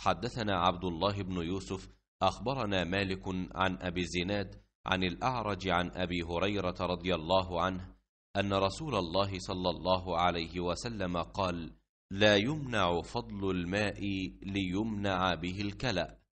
حدثنا عبد الله بن يوسف أخبرنا مالك عن أبي زناد عن الأعرج عن أبي هريرة رضي الله عنه أن رسول الله صلى الله عليه وسلم قال لا يمنع فضل الماء ليمنع به الكلأ